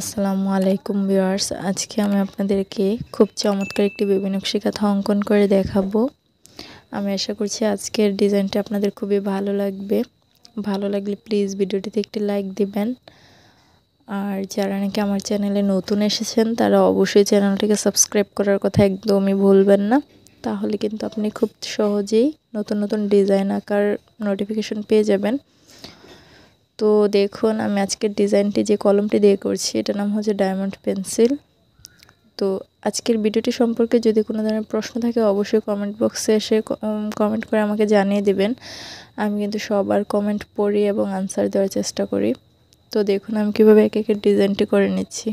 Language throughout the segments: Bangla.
আসসালামু আলাইকুম ভিউয়ার্স আজকে আমি আপনাদেরকে খুব চমৎকার একটি বেবি নকশি কাঁথা অঙ্কন করে দেখাবো আমি আশা করছি আজকের ডিজাইনটা আপনাদের খুবই ভালো লাগবে ভালো লাগলে প্লিজ ভিডিওটিতে একটি লাইক দিবেন আর যারা নাকি আমার চ্যানেলে নতুন এসেছেন তারা অবশ্যই চ্যানেলটিকে সাবস্ক্রাইব করার কথা একদমই ভুলবেন না তাহলে কিন্তু আপনি খুব সহজেই নতুন নতুন ডিজাইন আঁকার নোটিফিকেশন পেয়ে যাবেন তো দেখুন আমি আজকের ডিজাইনটি যে কলমটি দিয়ে করছি এটার নাম হচ্ছে ডায়মন্ড পেন্সিল তো আজকের ভিডিওটি সম্পর্কে যদি কোনো ধরনের প্রশ্ন থাকে অবশ্যই কমেন্ট বক্সে এসে কমেন্ট করে আমাকে জানিয়ে দেবেন আমি কিন্তু সবার কমেন্ট পড়ি এবং আনসার দেওয়ার চেষ্টা করি তো দেখুন আমি কীভাবে এক একের ডিজাইনটি করে নিচ্ছি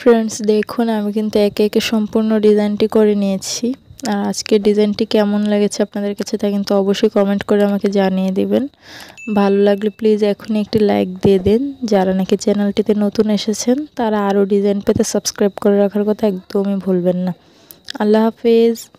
ফ্রেন্ডস দেখুন আমি কিন্তু একে একে সম্পূর্ণ ডিজাইনটি করে নিয়েছি আর আজকের ডিজাইনটি কেমন লেগেছে আপনাদের কাছে তা কিন্তু অবশ্যই কমেন্ট করে আমাকে জানিয়ে দেবেন ভালো লাগলে প্লিজ এখনই একটি লাইক দিয়ে দিন যারা নাকি চ্যানেলটিতে নতুন এসেছেন তারা আরও ডিজাইন পেতে সাবস্ক্রাইব করে রাখার কথা একদমই ভুলবেন না আল্লাহ হাফেজ